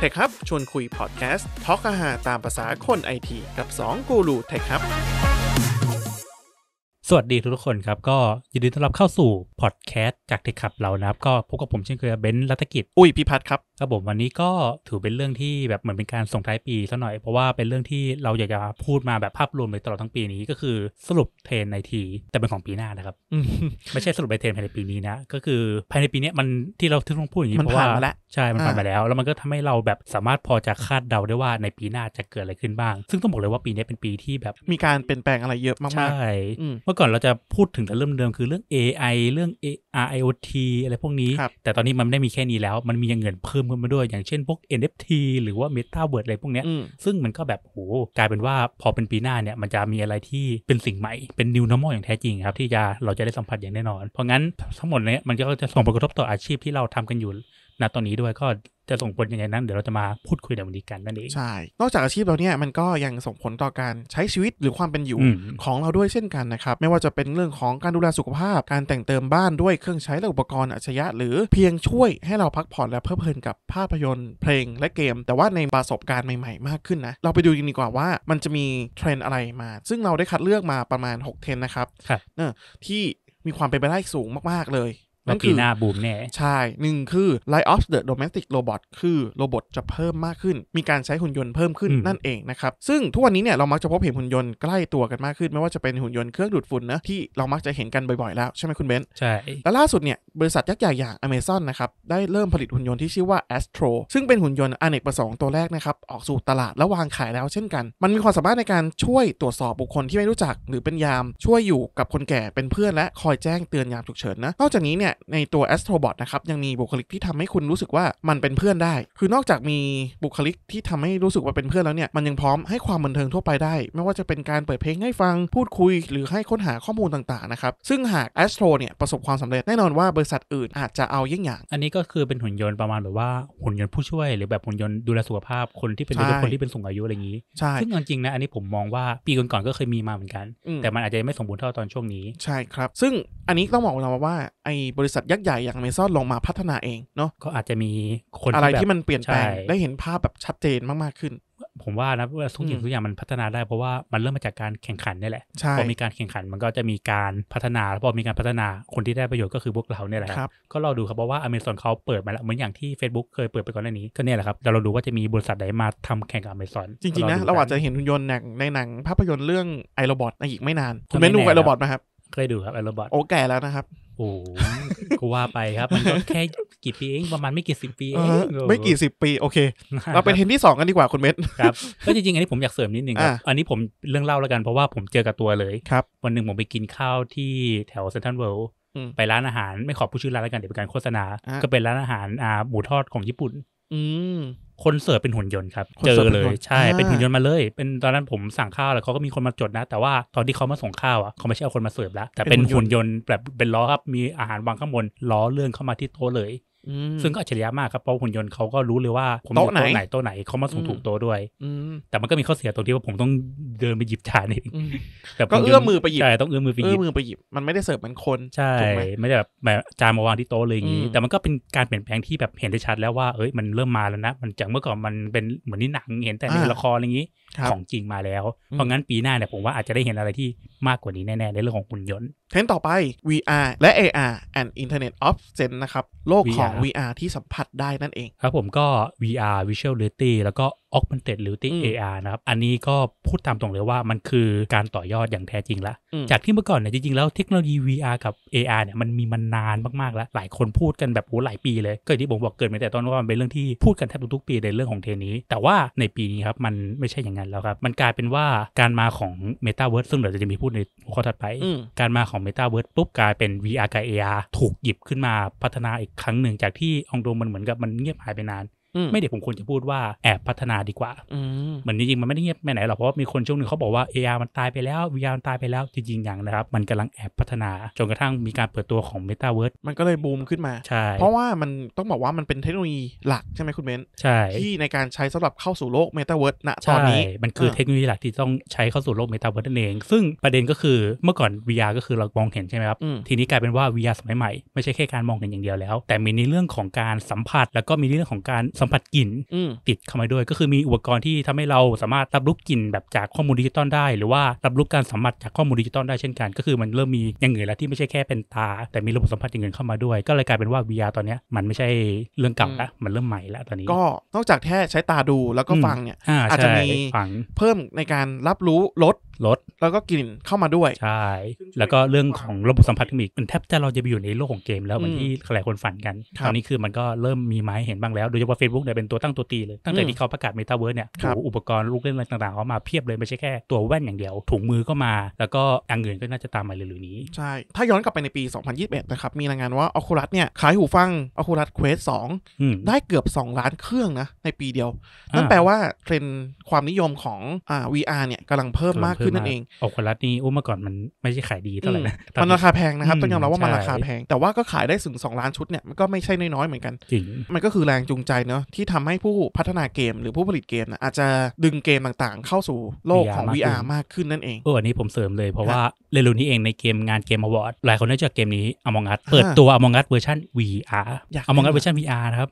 t e h ครับชวนคุยพอดแคสต์ทอล์กาหาตามภาษาคนไอทีกับ 2 กูรู t e ค h ครับสวัสดีทุกคนครับ ก็ยินดีต้อนรับเข้าสู่พอดแคสต์จาก t e ค h ครับเรานะครับ ก็พบกับผมเช่นเคยเบนซ์รัตกิจ อุ้ยพิพัฒน์ครับครับผมวันนี้ก็ถือเป็นเรื่องที่แบบเหมือนเป็นการส่งท้ายปีซะหน่อย เพราะว่าเป็นเรื่องที่เราอยากจะพูดมาแบบภาพรวมเลยตลอดทั้งปีนี้ก็คือสรุปเทรนในทีแต่เป็นของปีหน้านะครับไม่ใช่สรุปไปเทรนภายในปีนี้นะก็คือภายในปีนี้มันที่เราทึ่ต้องพูดอย่างนี้เพราะว่าใช่ มันผ่านไปแล้ว แล้วมันก็ทำให้เราแบบสามารถพอจะคาดเดาได้ว่าในปีหน้าจะเกิดอะไรขึ้นบ้าง ซึ่งต้องบอกเลยว่าปีนี้เป็นปีที่แบบ มีการเปลี่ยนแปลงอะไรเยอะมากใช่ เมื่อก่อนเราจะพูดถึงแต่เรื่องเดิมคือเรื่อง AI เรื่อง a IoT อะไรพวกนี้ แต่ตอนนี้มันไม่ได้มีแค่นี้แล้ว มันมีอย่างเงินเพิ่มขึ้นมาด้วย อย่างเช่นพวก NFT หรือว่า Metaverse อะไรพวกนี้ซึ่งมันก็แบบโหกลายเป็นว่าพอเป็นปีหน้าเนี่ย มันจะมีอะไรที่เป็นสิ่งใหม่ เป็น new normal อย่างแท้จริงครับที่จะเราจะได้สัมผัสอย่างแน่นอน เพราะงั้นทั้งหมดเนี่ยมันก็จะส่งผลกระทบต่ออาชีพที่เราทำกันอยู่ณตอนนี้ด้วยก็จะส่งผลยังไงนั้นเดี๋ยวเราจะมาพูดคุยในวันนี้กันนั่นเองใช่ นอกจากอาชีพเราเนี่ยมันก็ยังส่งผลต่อการใช้ชีวิตหรือความเป็นอยู่ของเราด้วยเช่นกันนะครับไม่ว่าจะเป็นเรื่องของการดูแลสุขภาพ การแต่งเติมบ้านด้วยเครื่องใช้และอุปกรณ์อัจฉริยะหรือเพียงช่วยให้เราพักผ่อนและเพลิดเพลินกับภาพยนตร์เพลงและเกม แต่ว่าในประสบการณ์ใหม่ๆมากขึ้นนะเราไปดูกันดีกว่าว่ามันจะมีเทรนด์อะไรมา ซึ่งเราได้คัดเลือกมาประมาณ6เทรนนะครับที่มีความเป็นไปได้สูงมาก ๆเลยนั่นือหน้าบูมแน่ ใช่หนึ่งคือ Line of the Domestic Robot คือ โรบอทจะเพิ่มมากขึ้น มีการใช้หุ่นยนต์เพิ่มขึ้นนั่นเองนะครับ ซึ่งทุกวันนี้เนี่ย เรามักจะพบเห็นหุ่นยนต์ใกล้ตัวกันมากขึ้น ไม่ว่าจะเป็นหุ่นยนต์เครื่องดูดฝุ่นนะ ที่เรามักจะเห็นกันบ่อยๆแล้ว ใช่ไหมคุณเบน์ใช่ แล้วล่าสุดเนี่ยบริษัทยักษ์ใหญ่อย่าง Amazon นะครับ ได้เริ่มผลิตหุ่นยนต์ที่ชื่อว่า Astro ซึ่งเป็นหุ่นยนต์อเนกประสงค์ตัวแรกนะครับ ออกสู่ตลาดและวางขายแล้วเช่นกัน มันมีความสามารถในการช่วยตรวจสอบบุคคลที่ไม่รู้จักหรือเป็นยามช่วยอยู่กับคนแก่เป็นเพื่อน และคอยแจ้งเตือนยามฉุกเฉินนะ นอกจากนี้เนี่ย ในตัว Astrobot นะครับยังมีบุคลิกที่ทำให้คุณรู้สึกว่ามันเป็นเพื่อนได้ คือนอกจากมีบุคลิกที่ทำให้รู้สึกว่าเป็นเพื่อนแล้วเนี่ยมันยังพร้อมให้ความบันเทิงทั่วไปได้ ไม่ว่าจะเป็นการเปิดเพลงให้ฟังพูดคุยหรือให้ค้นหาข้อมูลต่างๆนะครับซึ่งหาก Astro เนี่ยประสบความสำเร็จแน่นอนว่าบริษัทอื่นอาจจะเอายิ่งอย่าง อันนี้ก็คือเป็นหุ่นยนต์ประมาณแบบว่าหุ่นยนต์ผู้ช่วย หรือแบบหุ่นยนต์ดูแลสุขภาพคนที่เป็นคนที่เป็นสูงอายุอะไรอย่างนี้ใช่ซึ่งจริงๆนะอันนี้ผมมองว่าปีก่อนๆก็เคยมีมาเหมือนกัน แต่มันอาจจะไม่สมบูรณ์เท่าตอนช่วงนี้ ใช่ครับ ซึ่งอันนี้ต้องบอกเราว่าไอ้บริษัทยักษ์ใหญ่อย่างเมซอนลงมาพัฒนาเองเนาะ ก็อาจจะมีคนอะไรที่มันเปลี่ยนแปลงได้เห็นภาพแบบชัดเจนมากๆขึ้นผมว่านะว่าทุกอย่างทุกอย่างมันพัฒนาได้เพราะว่ามันเริ่มมาจากการแข่งขันนี่แหละพอมีการแข่งขันมันก็จะมีการพัฒนาพอมีการพัฒนาคนที่ได้ประโยชน์ก็คือพวกเราเนี่ยแหละก็รอดูครับเพราะว่าอเมซอนเขาเปิดมาแล้วเหมือนอย่างที่ Facebook เคยเปิดไปก่อนหน้านี้ก็เนี่ยแหละครับเดี๋ยวเราดูว่าจะมีบริษัทไหนมาทำแข่งกับอเมซอนจริงๆนะเราอาจจะเห็นหุ่นยนต์ในหนังภาพยนตร์เรื่องไอโรบอทอีกไม่นานคุณไม่ดูไอโรบอทไหมครับเคยดูครับไอโรบอทโอ้แก่แล้วนะครับโอ้กูว่าไปครับมันก็แค่กี่ปีเองประมาณไม่กี่สิบปีเองไม่กี่สิบปีโอเคเราไปเทนที่สองกันดีกว่าคุณเมทครับก็จริงๆอันนี้ผมอยากเสริมนิดนึงครับอันนี้ผมเรื่องเล่าแล้วกันเพราะว่าผมเจอกับตัวเลยครับวันหนึ่งผมไปกินข้าวที่แถวเซนทรัลเวิลด์ไปร้านอาหารไม่ขอพูดชื่อร้านแล้วกันเดี๋ยวเป็นการโฆษณาก็เป็นร้านอาหารอ่าหมูทอดของญี่ปุ่น อืคนเสิร์ฟเป็นหุ่นยนต์ครับเจอเลยใช่เป็นหุ่นยนต์มาเลย เป็นตอนนั้นผมสั่งข้าวแล้วเขาก็มีคนมาจดนะ แต่ว่าตอนที่เขามาส่งข้าวอ่ะเขาไม่ใช่เอาคนมาเสิร์ฟแล้ว แต่เป็นหุ่นยนต์ แบบเป็นล้อครับมีอาหารวางข้างบนล้อเลื่อนเข้ามาที่โต๊ะเลยซึ่งก็อัจฉริยะมากครับ เพราะหุ่นยนต์เขาก็รู้เลยว่าผมโต๊ะไหนโต๊ะไหนเขามาส่งถูกโต๊ะด้วยแต่มันก็มีข้อเสียตรงที่ว่าผมต้องเดินไปหยิบชานเองแต่ก็เอื้อมมือไปหยิบใช่ต้องเอื้อมมือไปหยิบเอื้อมือไปหยิบมันไม่ได้เสิร์ฟมือนคนใช่ ไม่ได้แบบแบบจานมาวางที่โต๊ะเลยอย่างนี้แต่มันก็เป็นการเปลี่ยนแปลงที่แบบเห็นได้ชัดแล้วว่าเอ้ยมันเริ่มมาแล้วนะ มันจากเมื่อก่อนมันเป็นเหมือนนี่หนัง เห็นแต่ในละครอะไรอย่างนี้ ของจริงมาแล้ว เพราะงั้นปีหน้าเนี่ยผมว่าอาจจะได้เห็นอะไรที่มากกว่านี้แน่ๆในเรื่องของหุ่นยนต์เทรนต่อไป VR และ AR and Internet of Things นะครับโลกของของ VR ที่สัมผัสได้นั่นเอง ครับผมก็ VR Visual Reality แล้วก็ augmented reality AR นะครับ อันนี้ก็พูดตามตรงเลยว่ามันคือการต่อยอดอย่างแท้จริงละ จากที่เมื่อก่อนเนี่ยจริงๆแล้วเทคโนโลยี VR กับ AR เนี่ยมันมีมานานมากๆแล้วหลายคนพูดกันแบบโอ้หลายปีเลยก็ที่ผมบอกเกิดมาแต่ตอนว่ามันเป็นเรื่องที่พูดกันแทบทุกปีในเรื่องของเทนี้ แต่ว่าในปีนี้ครับ มันไม่ใช่อย่างนั้นแล้วครับมันกลายเป็นว่าการมาของ Metaverse ซึ่งเดี๋ยวจะมีพูดในหัวข้อถัดไปการมาของ Metaverse ปุ๊บกลายเป็น VR กับ AR ถูกหยิบขึ้นมาพัฒนาอีกครั้งหนึ่งจากที่องโดมันเหมือนกับมันเงียบหายไปนานไม่เดี๋ยวผมควรจะพูดว่าแอบพัฒนาดีกว่า เหมือนจริง ๆ มันไม่ได้เงียบไปไหนหรอกเพราะว่ามีคนช่วงหนึ่งเขาบอกว่า AR มันตายไปแล้ว VR มันตายไปแล้ว จริง ๆ อย่างนะครับ มันกำลังแอบพัฒนา จนกระทั่งมีการเปิดตัวของ m e t a เวิร์มันก็เลยบูมขึ้นมาใช่เพราะว่ามันต้องบอกว่ามันเป็นเทคโนโลยีหลักใช่ไหมคุณเบนใช่ที่ในการใช้สำหรับเข้าสู่โลก m e t a เวิร์ณตอนนี้มันคือเทคโนโลยีหลักที่ต้องใช้เข้าสู่โลก m e t a เวิร์ดนั่นเอง ซึ่งประเด็นก็คือเมื่อก่อน VR ก็คือเรามองเห็นใช่ไหมครับทีนี้กลายเป็นว่า VR สมัยใหม่ไม่ ใช่แค่การมองเห็นอย่างเดียวแล้ว แต่มีในเรื่องของการสัมผัสแล้วก็มีเรื่องของการสัมผัสกลิ่นติดเข้ามาด้วย ก็คือมีอุปกรณ์ที่ทำให้เราสามารถ รับรู้กลิ่นแบบจากข้อมูลดิจิตอลได้ หรือว่ารับรู้การสัมผัสจากข้อมูลดิจิตอลได้เช่นกัน ก็คือมันเริ่มมีอย่างอื่นแล้วที่ไม่ใช่แค่เป็นตา แต่มีระบบสัมผัสอย่างอื่นเข้ามาด้วย ก็เลยกลายเป็นว่า VR ตอนนี้มันไม่ใช่เรื่องเก่าละมันเริ่มใหม่ละตอนนี้ก็นอกจากแค่ใช้ตาดูแล้วก็ฟังเนี่ยอาจจะมีเพิ่มในการรับรู้รสรสแล้วก็กลิ่นเข้ามาด้วย ใช่ แล้วก็เรื่องของระบบสัมผัสอีกมันแทบจะเราจะไปอยู่ในโลกของเกมแล้วเหมือนที่หลายคนฝันกันตอนนี้คือมันก็เริ่มมีไม้เห็นบ้างแล้ว โดยเฉพาะเฟซบุ๊กเนี่ยเป็นตัวตั้งตัวตีเลย ตั้งแต่ที่เขาประกาศเมตาเวิร์สเนี่ยอุปกรณ์ ลูกเล่นอะไรต่างๆเขามาเพียบเลยไม่ใช่แค่ ตัวแว่นอย่างเดียวถุงมือก็มา แล้วก็อังเงอื่นก็น่าจะตามมาเรื่อยๆนี้ใช่ถ้าย้อนกลับไปในปี 2021นะครับมีรายงานว่าอลคูรัสเนี่ยขายหูฟัง Oculus Quest 2ได้เกือบ2ล้านเครื่องนะในปีเดียว นั่นแปลว่าเทรนด์ความนิยมของ VR เนี่ยกำลังเพิ่มมากขึ้นึ้นนั่นเองโอคลัสนี่อุ้มมาก่อน มันไม่ใช่ขายดีเท่าไหร่นะมันราคาแพงนะครับต้องยอมรับว่ามันราคาแพง แต่ว่าก็ขายได้ถึง 2 ล้านชุดเนี่ย มันก็ไม่ใช่น้อยๆเหมือนกันจริง มันก็คือแรงจูงใจเนาะที่ทำให้ผู้พัฒนาเกมหรือผู้ผลิตเกมอาจจะดึงเกมต่างๆ เข้าสู่โลกของ VR มากขึ้นนั่นเองเอออันนี้ผมเสริมเลย เพราะว่าเรนวนี้เองในเกมงานเกมอวอร์ดหลายคนน่าจะเกมนี้อมองัสเปิดตัวอมองัสเวอร์ชัน VR อมองัสเวอร์ชัน VR นะครับ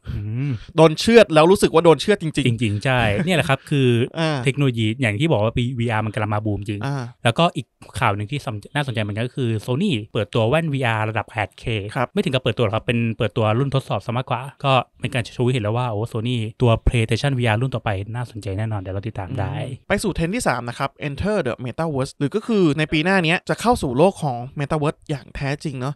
โดนเชือดแล้วรู้สึกว่าโดนเชือดจริงๆจริงๆใช่เนี่ยแหละครับคือเทคโนโลยีอย่างที่บอกว่าปี VR มันกำลังมาบูมริงๆแล้วก็อีกข่าวหนึ่งที่น่าสนใจเหมือนกันก็คือ Sony เปิดตัวแว่น VR ระดับ 8K ไม่ถึงกับเปิดตัวครับเป็นเปิดตัวรุ่นทดสอบซะมากกว่า ก็เป็นการชูให้เห็นแล้วว่าโอ้โซนี่ตัว PlayStation VR รุ่นต่อไปน่าสนใจแน่นอนเดี๋ยวเราติดตามได้ ไปสู่เทรนที่ 3 นะครับ Enter the Metaverse หรือก็คือในปีหน้านี้จะเข้าสู่โลกของ Metaverse อย่างแท้จริงเนาะ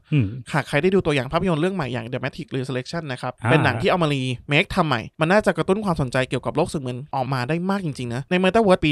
หากใครได้ดูตัวอย่างภาพยนตร์เรื่องใหม่อย่าง The Matrix Resurrection นะครับเป็นหนังที่เอามารีเมคทำใหม่มันน่าจะกระตุ้นความสนใจเกี่ยวกับโลกเสมือนออกมาได้มากจริงๆนะใน Metaverse ปี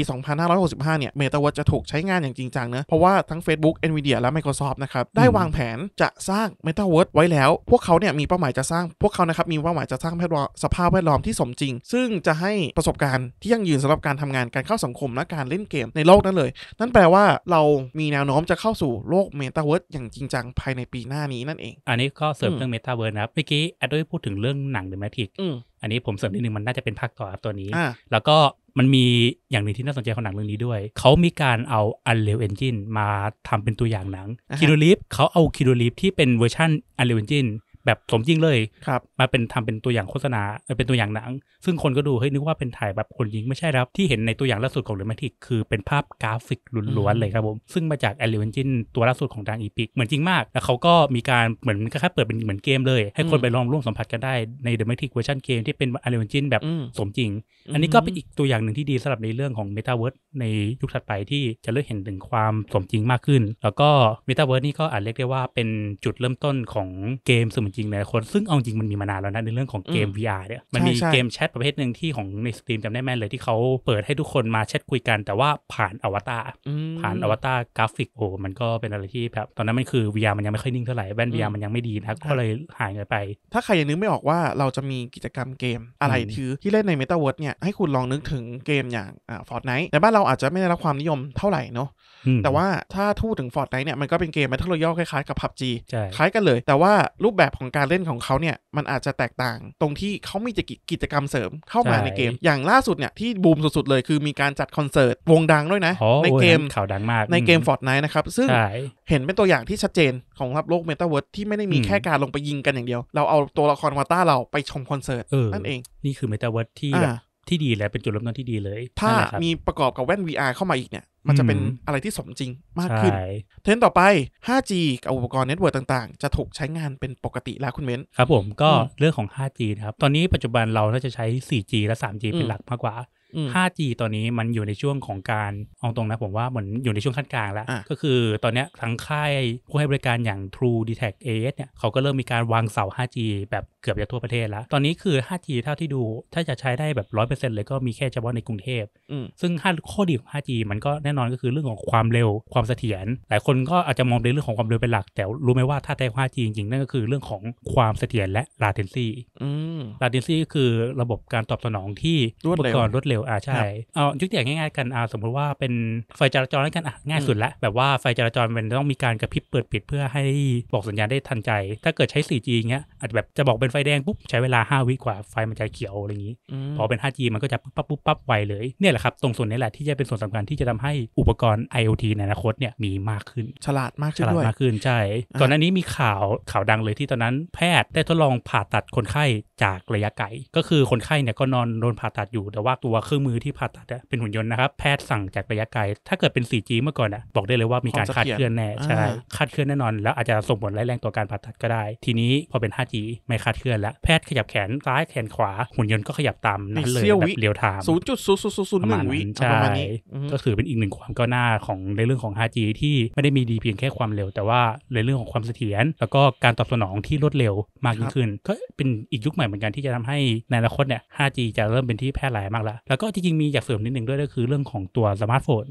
2565เนี่ย Metaverse จะถูกใช้งานอย่างจริงจังนะเพราะว่าทั้ง Facebook Nvidia และ Microsoft นะครับ ได้วางแผนจะสร้าง m e t a เวิร์ไว้แล้ว พวกเขาเนี่ยมีเป้าหมายจะสร้าง พวกเขานะครับมีเป้าหมายจะสร้างแสภาพแวดล้อมที่สมจริง ซึ่งจะให้ประสบการณ์ที่ยั่งยืนสำหรับการทำงานการเข้าสังคมและการเล่นเกมในโลกนั้นเลย นั่นแปลว่าเรามีแนวโน้มจะเข้าสู่โลก m e t a เวิร์อย่างจริงจังภายในปีหน้านี้นั่นเอง อันนี้ก็เสริมเรื่อง m e t a เวิร์นะครับเมื่อกี้แอดด้วยพูดถึงเรื่องหนังเดอะแมทริกอันนี้ผมเสริมนิดนึงมันน่าจะเป็นภาคต่อครับตัวนี้ แล้วก็มันมีอย่างหนึ่งที่น่าสนใจของหนังเรื่องนี้ด้วย เขามีการเอา Unreal Engine มาทำเป็นตัวอย่างหนังคิโนลิฟเขาเอาคิโนลิฟที่เป็นเวอร์ชัน Unreal Engine แบบสมจริงเลยครับมาเป็นทำเป็นตัวอย่างโฆษณาเป็นตัวอย่างหนัง ซึ่งคนก็ดู เฮ้ย นึกว่าเป็นถ่ายแบบคนยิงไม่ใช่ครับ ที่เห็นในตัวอย่างล่าสุดของเดอะแมทิกคือเป็นภาพกราฟิกล้วนๆเลยครับผม ซึ่งมาจากแอลเลนจินตัวล่าสุดของดังอีพิกเหมือนจริงมาก แล้วเขาก็มีการเหมือนค่เปิดเป็นเหมือนเกมเลย ให้คนไปลองร่วมสัมผัสกันได้ในเดอะแมทิกเวอร์ชันเกมที่เป็นแอลเลนจินแบบสมจริง อันนี้ก็เป็นอีกตัวอย่างหนึ่งที่ดีสำหรับในเรื่องของเมตาเวิร์สในยุคถัดไปที่จะเริ่มเห็นถึงความสมจริงมากขึ้น แล้วก็เมตาเวิร์สนี่ก็อาจเรียกได้ว่าเป็นจุดเริ่มต้นของเกมสมจริงหลายคนซึ่งเอาจริงมันมีมานานแล้วนะในเรื่องของเกม VR เนี่ยมันมีเกมแชทประเภทหนึ่งที่ของในสตรีมจำได้แม่นเลยที่เขาเปิดให้ทุกคนมาแชทคุยกัน แต่ว่าผ่านอวตารผ่านอวตารกราฟิกโอ้มันก็เป็นอะไรที่แบบตอนนั้นมันคือ VR มันยังไม่ค่อยนิ่งเท่าไหร่แว่น VR มันยังไม่ดีนะก็เลยหายไป ถ้าใครยังนึกไม่ออกว่าเราจะมีกิจกรรมเกมอะไรที่ที่เล่นในเมตาเวิร์ดเนี่ยให้คุณลองนึกถึงเกมอย่างอ่าฟอร์ดไนท์แต่บ้านเราอาจจะไม่ได้รับความนิยมเท่าไหร่เนาะแต่ว่าถ้าทูดถึงฟอร์ดไนท์เนี่ยมันก็เป็นเกมมทเทิรอยัคล้ายๆกับพับจีคล้ายกันเลย แต่ว่ารูปแบบของการเล่นของเขาเนี่ย มันอาจจะแตกต่าง ตรงที่เขามีจกิจกรรมเสริมเข้ามาในเกม อย่างล่าสุดเนี่ยที่บูมสุดๆเลยคือมีการจัดคอนเสิร์ต วงดังด้วยนะ ในเกมข่าวดังมาก ในเกมฟอร์ดไนท์นะครับ ซึ่ง เห็นเป็นตัวอย่างที่ชัดเจนของรับโลกเมตาเวิร์ดที่ไม่ได้มีแค่การลงไปยิงกันอย่างเดียว เราเอาตัวละครวาต้าเราไปชมคอนเสิร์ตนั่นเองนี่คือเมตาเวิร์ดที่ที่ดีแลวเป็นจุดเริ่มต้นที่ดีเลย ถ้ามีประกอบกับแว่น VR เข้ามาอีกเนี่ยมันจะเป็นอะไรที่สมจริงมากขึ้น เทรนต่อไป 5G กับอุปกรณ์เน็ตเวิร์กต่างๆ จะถูกใช้งานเป็นปกติแล้วคุณเม้น ครับผมก็เรื่องของ 5G นะครับ ตอนนี้ปัจจุบันเราน่าจะใช้ 4G และ 3G เป็นหลักมากกว่า 5G ตอนนี้มันอยู่ในช่วงของการเอาตรงนะ ผมว่าเหมือนอยู่ในช่วงขั้นกลางแล้ว ก็คือตอนนี้ทั้งค่ายผู้ให้บริการอย่าง True d e t a c t AS เนี่ยเขาก็เริ่มมีการวางเสา 5G แบบเกือบจะทั่วประเทศแล้ว ตอนนี้คือ 5G เท่าที่ดูถ้าจะใช้ได้แบบ100%เลยก็มีแค่เฉพาะในกรุงเทพ ซึ่งข้อดีของ 5G มันก็แน่นอนก็คือเรื่องของความเร็วความเสถียรหลายคนก็อาจจะมองในเรื่องของความเร็วเป็นหลัก แต่รู้ไหมว่าถ้าใด้ 5G จริงๆนั่นก็คือเรื่องของความเสถียรและ latency latency ก็คือระบบการตอบสนองที่รวดเร็ววอ่า ใช่ เอายกตัวอย่างง่าย ๆกันอ่าสมมุติว่าเป็นไฟจราจรกันอ่ะง่ายสุดละแบบว่าไฟจราจรมันต้องมีการกระพริบเปิดปิดเพื่อให้บอกสัญญาณได้ทันใจ ถ้าเกิดใช้ 4G เงี้ยอาจจะแบบจะบอกเป็นไฟแดงปุ๊บ ใช้เวลา 5 วิกว่าไฟมันจะเขียวอะไรอย่างนี้ พอเป็น 5G มันก็จะปั๊บปุ๊บปั๊บไวเลย เนี่ยแหละครับตรงส่วนนี้แหละที่จะเป็นส่วนสำคัญที่จะทำให้อุปกรณ์ IoT ในอนาคตเนี่ยมีมากขึ้นฉลาดมากขึ้นฉลาดมากขึ้นใช่ก่อนหน้านี้มีข่าวข่าวดังเลยที่ตอนนั้นแพทย์ได้ทดลองผ่าตัดคนไข้จากระยะไกลก็คือคนไข้เนี่ยก็นอนโดนผ่าตัดอยู่แต่ว่าตัวครื่องมือที่ผ่าตัดเป็นหุ่นยนต์นะครับ แพทย์สั่งจากระยะไกล ถ้าเกิดเป็น 4G เมื่อก่อนอะบอกได้เลยว่ามีการคาดเคลื่อนแน่ใช่คาดเคลื่อนแน่นอน แล้วอาจจะส่งผลร้แรงต่อการผ่าตัดก็ได้ ทีนี้พอเป็น 5G ไม่คาดเคลื่อนแล้ว แพทย์ขยับแขนซ้าย แขนขวา หุ่นยนต์ก็ขยับตามนั้นเลยแบบเรียวไทม์0 0นย์นย์ศวิใช่ก็คือเป็นอีกหนึ่งความก้าวหน้าของในเรื่องของ 5G ที่ไม่ได้มีดีเพียงแค่ความเร็วแต่ว่าในเรื่องของความเสถียรแล้วก็การตอบสนองที่รวดเร็ว มากยิ่งขึ้นก็เป็นอีกยุคใหม่เหมือนกันที่จะทำให้ในอนาคตเนี่ย 5G จะเริ่มเป็นที่แพร่หลายมากแล้วแล้วก็ที่จริงมีอยากเสริมนิดนึงด้วยก็คือเรื่องของตัวสมาร์ทโฟน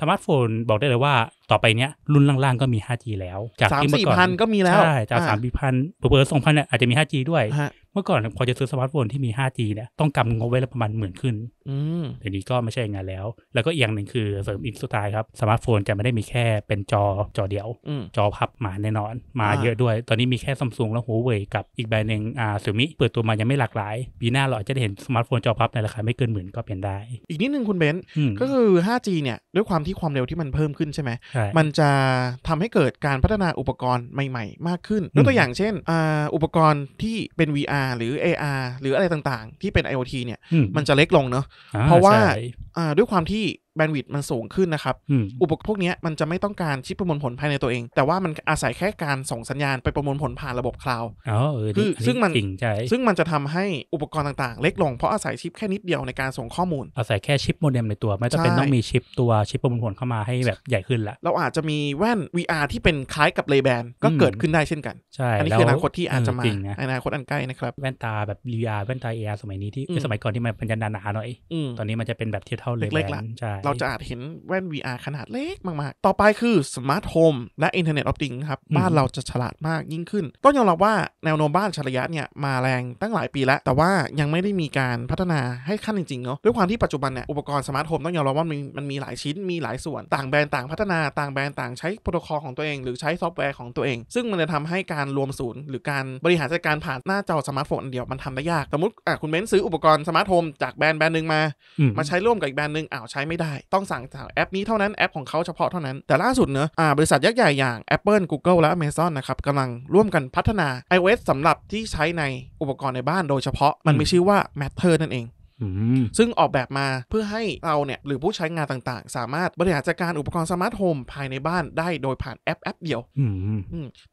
สมาร์ทโฟนบอกได้เลยว่าต่อไปเนี้ย รุ่นล่าง ๆ ก็มี 5G แล้ว จากสามสี่พันก็มีแล้วใช่จากสามสี่พันเบอร์สองพันเนี่ยอาจจะมี 5G ด้วย เมื่อก่อนพอจะซื้อสมาร์ทโฟนที่มี 5G เนี่ยต้องกำงบไว้ละประมาณหมื่นขึ้นเดี๋ยวนี้ก็ไม่ใช่งางนนแล้ว แล้วก็อีกอย่างหนึ่งคือ เสริมอีกสุดท้ายครับ สมาร์ทโฟนจะไม่ได้มีแค่เป็นจอจอเดียว จอพับมาแน่นอน มาเยอะด้วย ตอนนี้มีแค่ซัมซุงแลวหัวเว่ยกับอีกแบรนด์หนึ่งอ่าสูมิเปิดตัวมายังไม่หลากหลายปีหน้าเราอาจจะได้เห็นสมาร์ทโฟนจอพับในราคาไม่เกินหมื่นก็เป็นได้ อีกนิดนึงคุณเบนซ์ก็คือ 5G เนี่ยด้วยความที่ความเร็วที่มันเพิ่มขึ้นใช่ไหม มันจะทำให้เกิดการพัฒนาอุปกรณ์ใหม่ๆมากขึ้นยกตัวอย่างเช่นอุปกรณ์ที่เป็น VR หรือ AR หรืออะไรต่างๆ ที่เป็น IoT เนี่ยมันจะเล็กลงเนาะเพราะว่าด้วยความที่แบนด์วิดต์มันสูงขึ้นนะครับ อุปกรณ์พวกนี้มันจะไม่ต้องการชิปประมวลผลภายในตัวเอง แต่ว่ามันอาศัยแค่การส่งสัญญาณไปประมวลผลผ่านระบบคลาวด์คือซึ่งมันซึ่งมันจะทำให้อุปกรณ์ต่างๆเล็กลง เพราะอาศัยชิปแค่นิดเดียวในการส่งข้อมูล อาศัยแค่ชิปโมเด็มในตัว ไม่จำเป็นต้องมีชิปตัวชิปประมวลผลเข้ามาให้แบบใหญ่ขึ้นละเราอาจจะมีแว่น VR ที่เป็นคล้ายกับเลแบนก็เกิดขึ้นได้เช่นกันใช่อันนี้คืออนาคตที่อาจจะมาอนาคตอันใกล้นะครับแว่นตาแบบ VR แว่นตา AR สมัยนี้ที่สมัยก่อนที่มันเป็นยันหนาหน่อยตอนนี้มันจะเป็นแบบเทียบเท่าเลแบนใช่เราจะอาจเห็นแว่น VR ขนาดเล็กมากๆ ต่อไปคือสมาร์ทโฮมและอินเทอร์เน็ตออฟติงครับ บ้านเราจะฉลาดมากยิ่งขึ้น ต้องยอมรับว่าแนวโน้มบ้านฉลยะเนี่ย มาแรงตั้งหลายปีแล้ว แต่ว่ายังไม่ได้มีการพัฒนาให้ขั้นจริง ๆ เนาะด้วยความที่ปัจจุบันเนี่ย อุปกรณ์สมาร์ทโฮมต้องยอมรับว่ามันมันมีหลายชิ้น มีหลายส่วน ต่างแบรนด์ต่างพัฒนา ต่างแบรนด์ต่างใช้โปรโตคอลของตัวเองหรือใช้ซอฟต์แวร์ของตัวเอง ซึ่งมันจะทำให้การรวมศูนย์ หรือการบริหารจัดการผ่านหน้าจอสมาร์ทโฟนเดียวมันทำได้ยากสมมติคุณเบนซื้ออุปกรณ์สมาร์ทโฮมจากแบรนด์แบรนด์หนึ่งมามาใช้ร่วมกับอีกแบรนด์หนึ่งอ้าวใช้ไม่ได้ต้องสั่งจากแอปนี้เท่านั้น แอปของเขาเฉพาะเท่านั้นแต่ล่าสุดเนอะอะบริษัทยักษ์ใหญ่อย่าง Apple Google และ Amazon นะครับกำลังร่วมกันพัฒนา iOS สำหรับที่ใช้ในอุปกรณ์ในบ้านโดยเฉพาะมันมีชื่อว่า Matter นั่นเองซึ่งออกแบบมาเพื่อให้เราเนี่ยหรือผู้ใช้งานต่างๆ สามารถบริหารจัดการอุปกรณ์สมาร์ทโฮมภายในบ้านได้โดยผ่านแอปแอปเดียว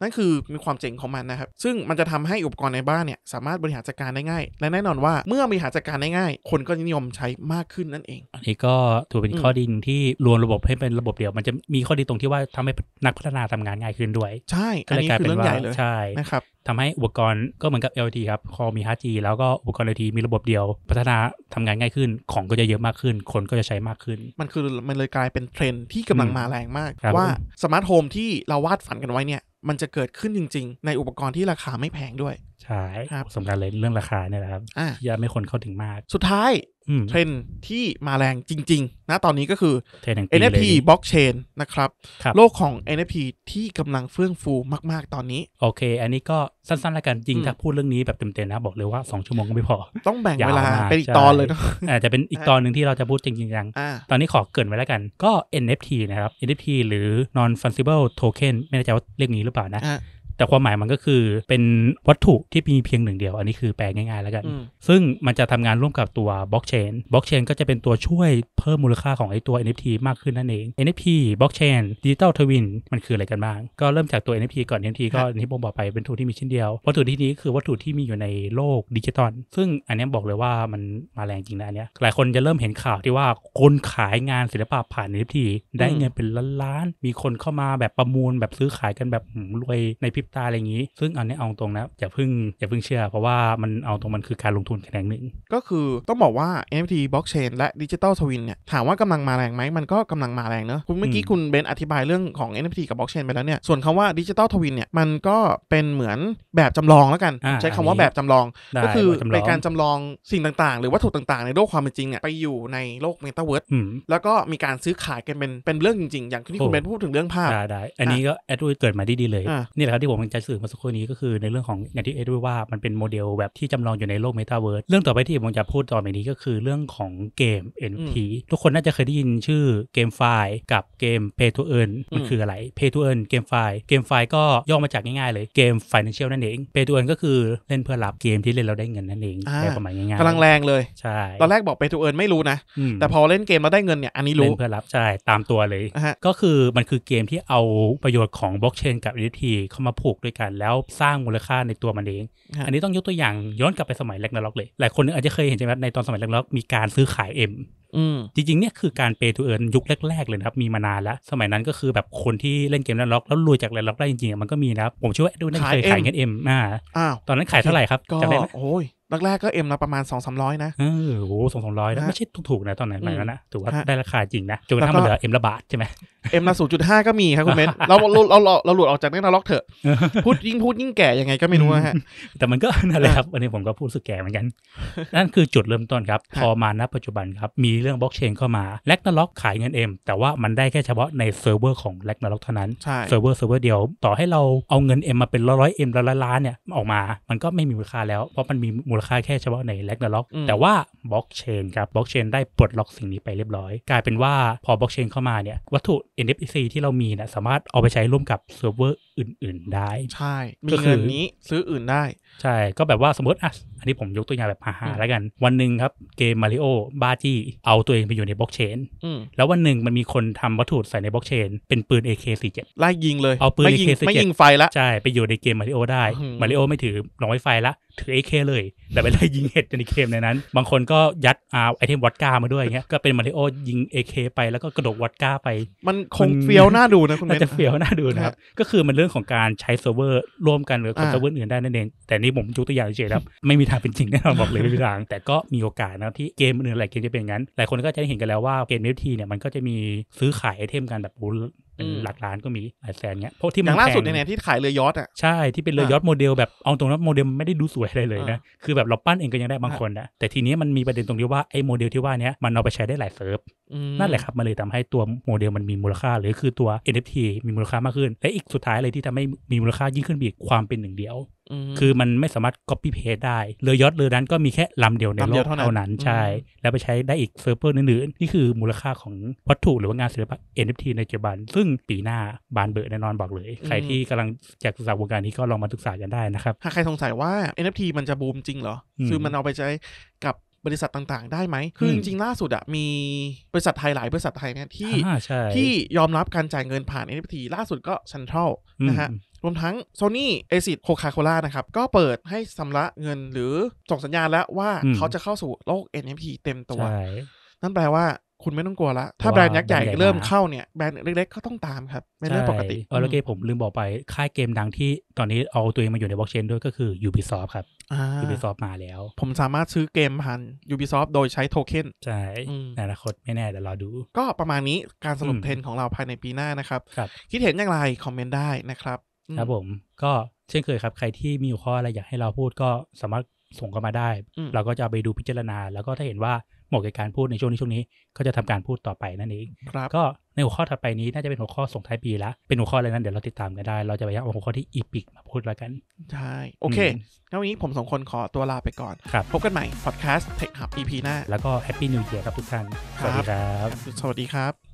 นั่นคือมีความเจ๋งของมันนะครับ ซึ่งมันจะทำให้อุปกรณ์ในบ้านเนี่ยสามารถบริหารจัดการได้ง่าย และแน่นอนว่า เมื่อบริหารจัดการได้ง่าย คนก็นิยมใช้มากขึ้นนั่นเอง อันนี้ก็ถือเป็นข้อดีที่รวมระบบให้เป็นระบบเดียวมันจะมีข้อดีตรงที่ว่าทำให้นักพัฒนาทำงานง่ายขึ้นด้วย ใช่อันนี้คือเรื่องใหญ่เลยใช่นะครับทำให้อุปกรณ์ก็เหมือนกับ LT ครับคอมี 5G แล้วก็อุปกรณ์ LT มีระบบเดียว พัฒนาทำงานง่ายขึ้นของก็จะเยอะมากขึ้นคนก็จะใช้มากขึ้น มันคือมันเลยกลายเป็นเทรนที่กำลังมาแรงมาก ว่าสมาร์ทโฮมที่เราวาดฝันกันไว้เนี่ย มันจะเกิดขึ้นจริง ๆ ในอุปกรณ์ที่ราคาไม่แพงด้วยช่สำคัญเลยเรื่องราคาเนี่ยนะครับที่ยาไม่คนเข้าถึงมาก สุดท้ายเทรนที่มาแรงจริงๆนะตอนนี้ก็คือ NFT blockchain นะครับ โลกของ NFT ที่กำลังเฟื่องฟูมากๆ ตอนนี้ โอเค อันนี้ก็สั้น ๆ แล้วกันจริงถ้าพูดเรื่องนี้แบบเต็ม ๆ นะบอกเลยว่า 2 ชั่วโมงก็ไม่พอ ต้องแบ่งเวลาเป็นอีกตอนเลยนะอาจจะเป็นอีกตอนหนึ่งที่เราจะพูดจริงๆยังตอนนี้ขอเกินไว้แล้วกันก็ NFT นะครับ NFT หรือ non fungible token ไม่แน่ใจว่าเรียกนี้หรือเปล่านะแต่ความหมายมันก็คือเป็นวัตถุที่มีเพียงหนึ่งเดียว อันนี้คือแปลง่ายๆแล้วกัน ซึ่งมันจะทำงานร่วมกับตัวบล็อกเชนบล็อกเชนก็จะเป็นตัวช่วยเพิ่มมูลค่าของไอ้ตัว NFT มากขึ้นนั่นเอง NFT บล็อกเชนดิจิตอลทวินมันคืออะไรกันบ้าง ก็เริ่มจากตัว NFT ก่อน NFT ก็ที่ผมบอกไปเป็นวัตถุที่มีชิ้นเดียว วัตถุที่นี้คือวัตถุที่มีอยู่ในโลกดิจิตอลซึ่งอันนี้บอกเลยว่ามันมาแรงจริงนะอันนี้หลายคนจะเริ่มเห็นข่าวที่ว่าคนขายงานศิลปะผ่าน NFT ได้เงินเป็นล้านๆมีคนเข้ามาแบบประมูล แบบซื้อขายกันแบบรวยในพริบต้อะไรอย่างนี้ซึ่งอันนี้เอาตรงนะอย่าพึ่งอย่าพึ่งเชื่อเพราะว่ามันเอาตรงมันคือการลงทุนแขนงหนึ่งก็คือต้องบอกว่า NFT blockchain และ digital ทวินเนี่ยถามว่ากำลังมาแรงไหม มันก็กำลังมาแรงเนอะคุณเมื่อกี้คุณเบนอธิบายเรื่องของ NFT กับ blockchain ไปแล้วเนี่ยส่วนคำว่า digital ทวินเนี่ยมันก็เป็นเหมือนแบบจำลองแล้วกัน ใช้คำว่าแบบจำลองก็คือเป็นการจำลองสิ่งต่าง ๆ หรือวัตถุต่าง ๆ ในโลกความเป็นจริงเนี่ยไปอยู่ในโลกเมตาเวิร์สแล้วก็มีการซื้อขายกันเป็นเป็นเรื่องจริงๆอย่างที่คุณเบนพูดถึงเรื่องภาพได้อันนี้ก็แอดเกิดมาดีๆเลยนี่แหละครับที่ผผมจะสื่อมาสักครู่นี้ก็คือในเรื่องของอย่างที่เอ็ดว่ามันเป็นโมเดลแบบที่จำลองอยู่ในโลกเมตาเวิร์สเรื่องต่อไปที่ผมจะพูดต่อไปนี้ก็คือเรื่องของเกม NFT ทุกคนน่าจะเคยได้ยินชื่อเกมไฟล์กับเกม Pay to Earn มันคืออะไร Pay to Earn เกมไฟล์เกมไฟล์ก็ย่อมาจากง่ายๆเลยเกม Financial นั่นเอง Pay to Earn ก็คือเล่นเพื่อรับเกมที่เล่นเราได้เงินนั่นเองในประมาณง่ายๆกำลังแรงเลยใช่ตอนแรกบอก Pay to Earn ไม่รู้นะ แต่พอเล่นเกมมาได้เงินเนี่ยอันนี้รู้เล่นเพื่อรับใช่ตามตัวเลยก็คือมันคือเกมที่เอาประโยชน์ของบล็อกเชนกับ NFT เข้ามาผููกด้วยกันแล้วสร้างมูลค่าในตัวมันเอง อันนี้ต้องยกตัวอย่างย้อนกลับไปสมัยแรกนาล็อกเลย หลายคนอาจจะเคยเห็นใช่ไหมในตอนสมัยแรกนาล็อกมีการซื้อขายเอ็มจริงๆเนี่ยคือการเปย์ทูเอิร์นยุคแรกๆ เลยนะครับ มีมานานแล้ว สมัยนั้นก็คือแบบคนที่เล่นเกมแลรนล็อกแล้วรวยจากแลรนล็อกได้จริงๆมันก็มีนะครับ ผมเชื่อว่าดูน่าเคยขายเงินเอ็มอ่าตอนนั้นขายเท่าไหร่ครับจำได้ไหมโอ้ยแรกๆ ก็เอ็มละประมาณสองสามร้อยนะเออโสองสามร้อยนะไม่ใช่ถูกๆนะตอนไหนไหนแ้วนะถือว่าได้ราคาจริงนะจนกระทั่งมันเหลือเอ็มละบาทใช่ไหมเอ็มละศูนย์จุดห้าก็มีครับคุณเมนเราเราเราเราหลุดออกจากเรื่าล็อกเถอะ พูดยิ่งพูดยิ่งแก่ยังไงก็ไม่รู้ฮะ แต่มันก็นั่นแหละครับวันนี้ผมก็พูดสึกแก่เหมือนกัน นั่นคือจุดเริ่มต้นครับพอมาณปัจจุบันครับมีเรื่องบล็อกเชนเข้ามาแลกนาล็อก ขายเงินเอ็มแต่ว่ามันได้แค่เฉพาะในเซิร์ฟเวอร์ของแลกนอกเท่านั้นเซิร์ฟเวอร์เซิร์ฟเวอร์เดียวต่อให้เราเอาเงินเอ็มมาเป็นร้อยเอ็มละล้านเนี่ยออกมามันก็ไม่มีมูลค่าแล้ว เพราะมันมีมูลค่าแค่เฉพาะในแลกนาล็อกแต่ว่าบล็อกเชนครับบล็อกเชนได้ปลดล็อกสิ่งนี้ไปเรียบร้อย กลายเป็นว่าพอบล็อกเชนเข้ามาเนี่ยวัตถุ NFC ที่เรามีน่ะสามารถเอาไปใช้ร่วมกับเซิร์ฟเวอร์อื่น ๆได้ ใช่ มีเงินนี้ซื้ออื่นได้ใช่ก็แบบว่า สมมติอ่ะอันนี้ผมยกตัวอย่างแบบฮาๆแล้วกัน วันหนึ่งครับเกมมาริโอบ้าจี้เอาตัวเองไปอยู่ในบล็อกเชนแล้ววันหนึ่งมันมีคนทำวัตถุใส่ในบล็อกเชน เป็นปืน AK47 ไล่ยิงเลยเอาปืน AK47 ไม่ยิงไฟละ ใช่ ไปอยู่ในเกมมาริโอได้มาริโอไม่ถือน้งไไฟละ ถือ AK เลย แต่ไปไล่ยิงเห็ดในเกมในนั้น บางคนก็ยัดอาไอเทมวอดก้ามาด้วยเงี้ยก็เป็นมาริโอยิง AK ไปแล้วก็กระโดดวอดก้าไป มันคงเฟี้ยวน่าดูนะคุณเมนจะเฟี้ยวน่าดูนะครับก็คือมันเรื่องของการใช้เซิร์ฟเวอร์ ร่วมกันหรือคนเซิร์ฟเวอร์อื่นได้นั่นเองแต่นี่ผมยกตัวอย่างเฉยๆครับไม่มีทางเป็นจริงแน่นอนบอกเลยไม่มีทางแต่ก็มีโอกาสนะที่เกมอื่นหลายเกมจะเป็นงั้น หลายคนก็จะได้เห็นกันแล้วว่าเกมเอฟทีเนี่ย มันก็จะมี ซื้อขายไอเทมกัน แบบเป็นหลักล้านก็มีหลายแสนเงี้ยพราะที่มันอย่างล่าสุดเนี่ยที่ขายเรือยอทอ่ะใช่ที่เป็นเรือยอทโมเดลแบบเอาตรงนั้นโมเดลไม่ได้ดูสวยอะไรเลยนะ คือแบบเราปั้นเองก็ยังได้บางคนนะแต่ทีนี้มันมีประเด็นตรงที่ว่าไอ้โมเดลที่ว่านี้มันเอาไปใช้ได้หลายเซิร์ฟนั่นแหละครับมันเลยทำให้ตัวโมเดลมันมีมูลค่า หรือคือตัว NFT มีมูลค่ามากขึ้นและอีกสุดท้ายเลยที่ทำให้มีมูลค่ายิ่งขึ้นอีกความเป็นหนึ่งเดียว คือมันไม่สามารถ copy paste ได้เรือยอทเรือนั้นก็มีแค่ลำเดียวในโลกเท่านั้นใช่แล้วไปใช้ได้อีกเซิร์ฟเวอร์นื่นๆนี่คือมูลค่าของวัตถุหรือว่างานศิลปะ NFT ในปัจจุบันซึ่งปีหน้าบานเบิดแน่นอนบอกเลย ใครที่กำลังอยากศึกษาวงการนี้ก็ลองมาศึกษากันได้นะครับถ้าใครสงสัยว่า NFT มันจะบูมจริงเหรอคือมันเอาไปใช้กับบริษัทต่าง ๆได้ไหม คือจริงๆ ล่าสุดอะมีบริษัทไทยหลายบริษัทไทยเนี่ยที่ ที่ยอมรับการจ่ายเงินผ่าน NFT ล่าสุดก็ชันท r a l นะฮะรวมทั้ง Sony a s i c โคคาโคล่านะครับก็เปิดให้สำระเงินหรือส่งสัญญาณแล้วว่าเขาจะเข้าสู่โลก NFT เต็มตัวนั่นแปลว่าคุณไม่ต้องกลัวละ ถ้าแบรนด์ยักษ์ใหญ่เริ่มเข้าเนี่ย แบรนด์เล็กๆ ก็ต้องตามครับเป็นเรื่องปกติ เออแล้วเกผมลืมบอกไป ค่ายเกมดังที่ตอนนี้เอาตัวเองมาอยู่ในบล็อกเชนด้วยก็คือ Ubisoft ครับ Ubisoft มาแล้ว ผมสามารถซื้อเกมผ่าน Ubisoft โดยใช้โทเค็น ใช่ในอนาคตไม่แน่เดี๋ยวรอดู ก็ประมาณนี้การสรุปเทรนของเราภายในปีหน้านะครับ คิดเห็นอย่างไรคอมเมนต์ได้นะครับ ครับผม ก็เช่นเคยครับ ใครที่มีข้ออะไรอยากให้เราพูดก็สามารถส่งเข้ามาได้ เราก็จะไปดูพิจารณา แล้วก็ถ้าเห็นว่าหมาะกับการพูดในช่วงนี้ช่วงนี้ ก็จะทำการพูดต่อไปนั่นเองก็ในหัวข้อถัดไปนี้ น่าจะเป็นหัวข้อส่งท้ายปีละเป็นหัวข้ออะไรนั้นเดี๋ยวเราติดตามกันได้ เราจะไปยเอาหัวข้อที่อีพิกมาพูดแล้วกัน ใช่ โอเคงั้นวันนี้ผมสองคนขอตัวลาไปก่อน พบกันใหม่พอดแคสต์เทคหับอีพีหน้า แล้วก็แฮปปี้นิวเยียร์ครับทุกท่านสวัสดีครับสวัสดีครับ